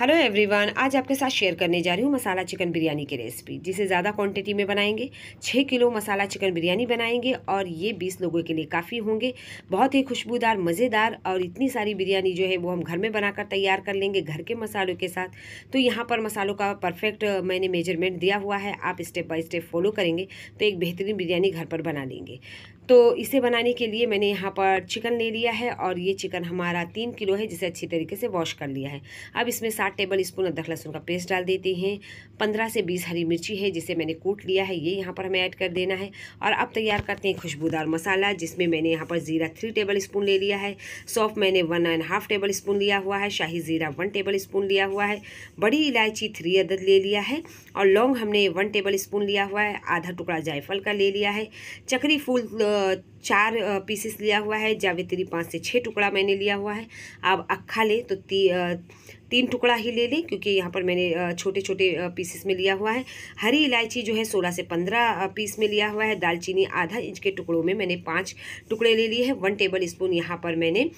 hello everyone आज आपके साथ शेयर करने जा रही हूँ मसाला चिकन बिरयानी की रेसिपी जिसे ज़्यादा क्वांटिटी में बनाएंगे छः किलो मसाला चिकन बिरयानी बनाएंगे और ये बीस लोगों के लिए काफ़ी होंगे बहुत ही खुशबूदार मज़ेदार और इतनी सारी बिरयानी जो है वो हम घर में बनाकर तैयार कर लेंगे घर के मसालों के साथ तो यहाँ पर मसालों का परफेक्ट मैंने मेजरमेंट दिया हुआ है आप स्टेप बाई स्टेप फॉलो करेंगे तो एक बेहतरीन बिरयानी घर पर बना लेंगे तो इसे बनाने के लिए मैंने यहाँ पर चिकन ले लिया है और ये चिकन हमारा तीन किलो है जिसे अच्छी तरीके से वॉश कर लिया है अब इसमें सात टेबल स्पून अदरक लहसुन का पेस्ट डाल देते हैं पंद्रह से बीस हरी मिर्ची है जिसे मैंने कूट लिया है ये यहाँ पर हमें ऐड कर देना है और अब तैयार करते हैं खुशबूदार मसाला जिसमें मैंने यहाँ पर ज़ीरा थ्री टेबल स्पून ले लिया है सौफ मैंने one and half tablespoon लिया हुआ है शाही ज़ीरा वन टेबल स्पून लिया हुआ है बड़ी इलायची थ्री अदद ले लिया है और लौंग हमने वन टेबल स्पून लिया हुआ है आधा टुकड़ा जायफल का ले लिया है चक्री फूल uh, चार पीसेस लिया हुआ है जावित्री पाँच से छः टुकड़ा मैंने लिया हुआ है आप अक्खा लें तो ती, तीन टुकड़ा ही ले लें क्योंकि यहाँ पर मैंने छोटे छोटे पीसेस में लिया हुआ है हरी इलायची जो है सोलह से पंद्रह पीस में लिया हुआ है दालचीनी आधा इंच के टुकड़ों में मैंने पाँच टुकड़े ले लिए हैं वन टेबल स्पून यहाँ पर मैंने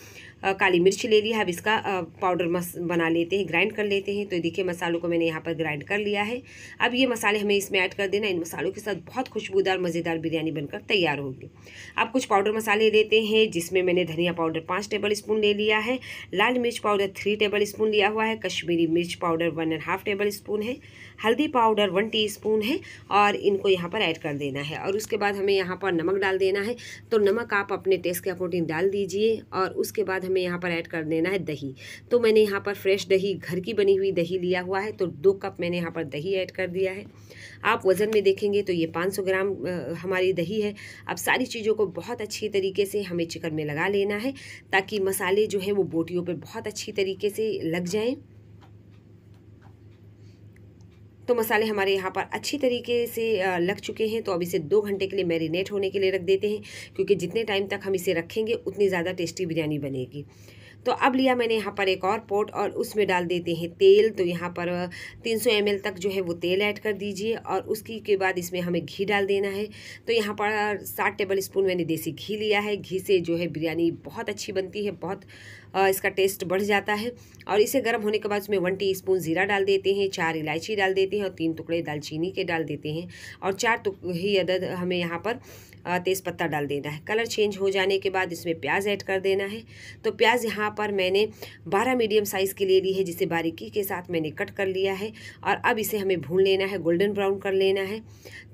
काली मिर्च ले लिया है अब इसका पाउडर मस बना लेते हैं ग्राइंड कर लेते हैं तो देखिए मसालों को मैंने यहाँ पर ग्राइंड कर लिया है अब ये मसाले हमें इसमें ऐड कर देना इन मसालों के साथ बहुत खुशबूदार मज़ेदार बिरयानी बनकर तैयार होगी आपको कुछ पाउडर मसाले लेते हैं जिसमें मैंने धनिया पाउडर पाँच टेबल स्पून ले लिया है लाल मिर्च पाउडर थ्री टेबल स्पून लिया हुआ है कश्मीरी मिर्च powder one and half tablespoon है हल्दी पाउडर वन टी स्पून है और इनको यहाँ पर ऐड कर देना है और उसके बाद हमें यहाँ पर नमक डाल देना है तो नमक आप अपने टेस्ट के अकॉर्डिंग डाल दीजिए और उसके बाद हमें यहाँ पर ऐड कर देना है दही तो मैंने यहाँ पर फ्रेश दही घर की बनी हुई दही लिया हुआ है तो दो कप मैंने यहाँ पर दही ऐड कर दिया है आप वज़न में देखेंगे तो ये 500 ग्राम हमारी दही है अब सारी चीज़ों को बहुत अच्छी तरीके से हमें चिकन में लगा लेना है ताकि मसाले जो हैं वो बोटियों पर बहुत अच्छी तरीके से लग जाएं तो मसाले हमारे यहाँ पर अच्छी तरीके से लग चुके हैं तो अब इसे दो घंटे के लिए मैरिनेट होने के लिए रख देते हैं क्योंकि जितने टाइम तक हम इसे रखेंगे उतनी ज़्यादा टेस्टी बिरयानी बनेगी तो अब लिया मैंने यहाँ पर एक और पोट और उसमें डाल देते हैं तेल तो यहाँ पर 300 सौ तक जो है वो तेल ऐड कर दीजिए और उसकी के बाद इसमें हमें घी डाल देना है तो यहाँ पर सात टेबल स्पून मैंने देसी घी लिया है घी से जो है बिरयानी बहुत अच्छी बनती है बहुत इसका टेस्ट बढ़ जाता है और इसे गर्म होने के बाद उसमें वन टी स्पून ज़ीरा डाल देते हैं चार इलायची डाल देते हैं और तीन टुकड़े दालचीनी के डाल देते हैं और चार ही अदद हमें यहाँ पर तेज़ पत्ता डाल देना है कलर चेंज हो जाने के बाद इसमें प्याज ऐड कर देना है तो प्याज यहाँ पर मैंने बारह मीडियम साइज़ की ले ली है जिसे बारीकी के साथ मैंने कट कर लिया है और अब इसे हमें भून लेना है गोल्डन ब्राउन कर लेना है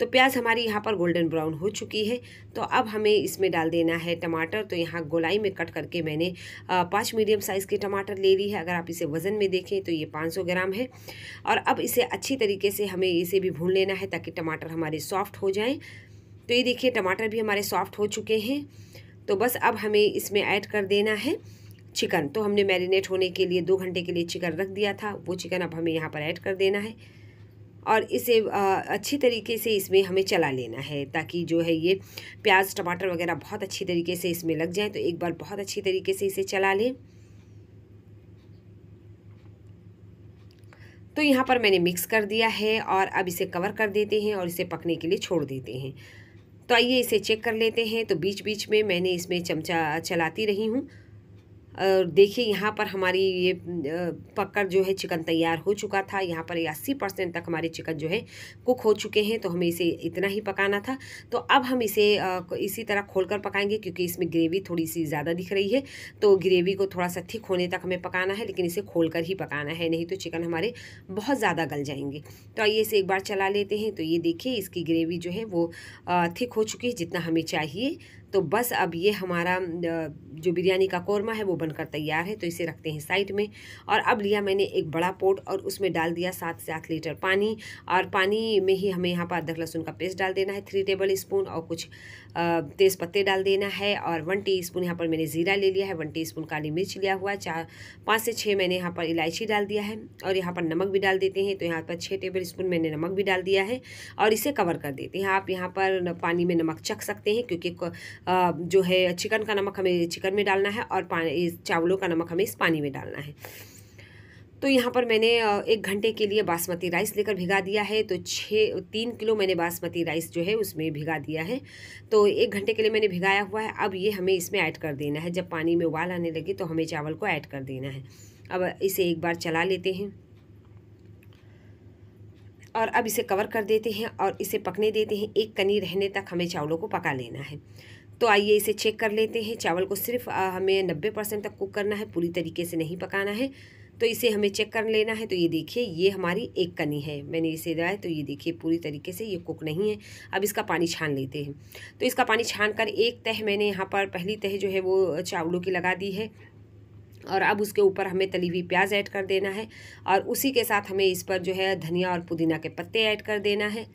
तो प्याज हमारी यहाँ पर गोल्डन ब्राउन हो चुकी है तो अब हमें इसमें डाल देना है टमाटर तो यहाँ गोलाई में कट करके मैंने पाँच मीडियम साइज़ के टमाटर ले ली है अगर आप इसे वज़न में देखें तो ये पाँच ग्राम है और अब इसे अच्छी तरीके से हमें इसे भी भून लेना है ताकि टमाटर हमारे सॉफ्ट हो जाएँ तो ये देखिए टमाटर भी हमारे सॉफ्ट हो चुके हैं तो बस अब हमें इसमें ऐड कर देना है चिकन तो हमने मैरिनेट होने के लिए दो घंटे के लिए चिकन रख दिया था वो चिकन अब हमें यहाँ पर ऐड कर देना है और इसे अच्छी तरीके से इसमें हमें चला लेना है ताकि जो है ये प्याज टमाटर वगैरह बहुत अच्छी तरीके से इसमें लग जाए तो एक बार बहुत अच्छी तरीके से इसे चला लें तो यहाँ पर मैंने मिक्स कर दिया है और अब इसे कवर कर देते हैं और इसे पकने के लिए छोड़ देते हैं तो आइए इसे चेक कर लेते हैं तो बीच बीच में मैंने इसमें चमचा चलाती रही हूँ और देखिए यहाँ पर हमारी ये पकड़ जो है चिकन तैयार हो चुका था यहाँ पर अस्सी परसेंट तक हमारे चिकन जो है कुक हो चुके हैं तो हमें इसे इतना ही पकाना था तो अब हम इसे इसी तरह खोल कर पकाएंगे क्योंकि इसमें ग्रेवी थोड़ी सी ज़्यादा दिख रही है तो ग्रेवी को थोड़ा सा थिक होने तक हमें पकाना है लेकिन इसे खोल कर ही पकाना है नहीं तो चिकन हमारे बहुत ज़्यादा गल जाएंगे तो आइए इसे एक बार चला लेते हैं तो ये देखिए इसकी ग्रेवी जो है वो थिक हो चुकी है जितना हमें चाहिए तो बस अब ये हमारा जो बिरयानी का कौरमा है वो बनकर तैयार है तो इसे रखते हैं साइड में और अब लिया मैंने एक बड़ा पोट और उसमें डाल दिया सात से आठ लीटर पानी और पानी में ही हमें यहाँ पर अदरक लहसुन का पेस्ट डाल देना है थ्री टेबल स्पून और कुछ तेज़ पत्ते डाल देना है और वन टी स्पून यहाँ पर मैंने ज़ीरा ले लिया है वन टी स्पून काली मिर्च लिया हुआ चार पाँच से छः मैंने यहाँ पर इलायची डाल दिया है और यहाँ पर नमक भी डाल देते हैं तो यहाँ पर छः टेबल स्पून मैंने नमक भी डाल दिया है और इसे कवर कर देते हैं आप यहाँ पर पानी में नमक चख सकते हैं क्योंकि जो है चिकन का नमक हमें चिकन में डालना है और पानी चावलों का नमक हमें इस पानी में डालना है तो यहाँ पर मैंने एक घंटे के लिए बासमती राइस लेकर भिगा दिया है तो छः तीन किलो मैंने बासमती राइस जो है उसमें भिगा दिया है तो एक घंटे के लिए मैंने भिगाया हुआ है अब ये हमें इसमें ऐड कर देना है जब पानी में उबाल आने लगे तो हमें चावल को ऐड कर देना है अब इसे एक बार चला लेते हैं और अब इसे कवर कर देते हैं और इसे पकने देते हैं एक कनी रहने तक हमें चावलों को पका लेना है तो आइए इसे चेक कर लेते हैं चावल को सिर्फ हमें नब्बे परसेंट तक कुक करना है पूरी तरीके से नहीं पकाना है तो इसे हमें चेक कर लेना है तो ये देखिए ये हमारी एक कनी है मैंने इसे दिलाया तो ये देखिए पूरी तरीके से ये कुक नहीं है अब इसका पानी छान लेते हैं तो इसका पानी छान कर एक तह मैंने यहाँ पर पहली तह जो है वो चावलों की लगा दी है और अब उसके ऊपर हमें तली हुई प्याज ऐड कर देना है और उसी के साथ हमें इस पर जो है धनिया और पुदीना के पत्ते ऐड कर देना है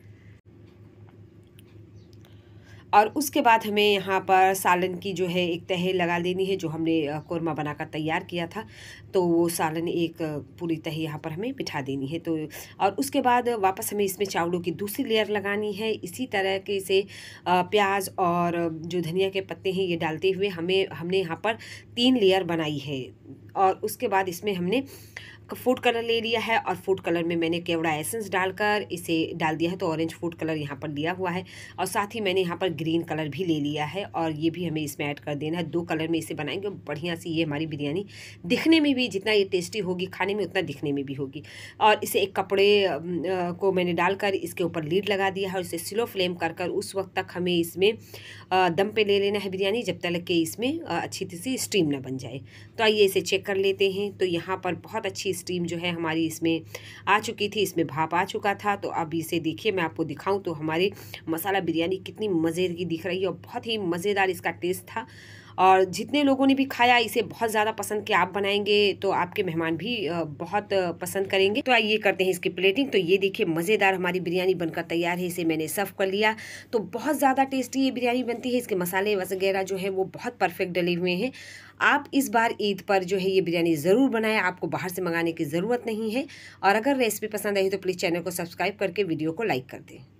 और उसके बाद हमें यहाँ पर सालन की जो है एक तह लगा देनी है जो हमने कोरमा बनाकर तैयार किया था तो वो सालन एक पूरी तह यहाँ पर हमें बिठा देनी है तो और उसके बाद वापस हमें इसमें चावलों की दूसरी लेयर लगानी है इसी तरह के से प्याज और जो धनिया के पत्ते हैं ये डालते हुए हमें हमने यहाँ पर तीन लेयर बनाई है और उसके बाद इसमें हमने फूड कलर ले लिया है और फूड कलर में मैंने केवड़ा एसेंस डालकर इसे डाल दिया है तो ऑरेंज फूड कलर यहाँ पर लिया हुआ है और साथ ही मैंने यहाँ पर ग्रीन कलर भी ले लिया है और ये भी हमें इसमें ऐड कर देना है दो कलर में इसे बनाएंगे बढ़िया सी ये हमारी बिरयानी दिखने में भी भी जितना ये टेस्टी होगी खाने में उतना दिखने में भी होगी और इसे एक कपड़े को मैंने डालकर इसके ऊपर लीड लगा दिया है और इसे स्लो फ्लेम कर कर उस वक्त तक हमें इसमें दम पे ले लेना है बिरयानी जब तक कि इसमें अच्छी से स्टीम ना बन जाए तो आइए इसे चेक कर लेते हैं तो यहाँ पर बहुत अच्छी स्टीम जो है हमारी इसमें आ चुकी थी इसमें भाप आ चुका था तो अब इसे देखिए मैं आपको दिखाऊँ तो हमारी मसाला बिरयानी कितनी मज़े की दिख रही है और बहुत ही मज़ेदार इसका टेस्ट था और जितने लोगों ने भी खाया इसे बहुत ज़्यादा पसंद किया आप बनाएंगे तो आपके मेहमान भी बहुत पसंद करेंगे तो आइए करते हैं इसकी प्लेटिंग तो ये देखिए मज़ेदार हमारी बिरयानी बनकर तैयार है इसे मैंने सर्व कर लिया तो बहुत ज़्यादा टेस्टी ये बिरयानी बनती है इसके मसाले वगैरह जो है वो बहुत परफेक्ट डले हुए हैं आप इस बार ईद पर जो है ये बिरयानी ज़रूर बनाएं आपको बाहर से मंगाने की ज़रूरत नहीं है और अगर रेसिपी पसंद आई तो प्लीज़ चैनल को सब्सक्राइब करके वीडियो को लाइक कर दें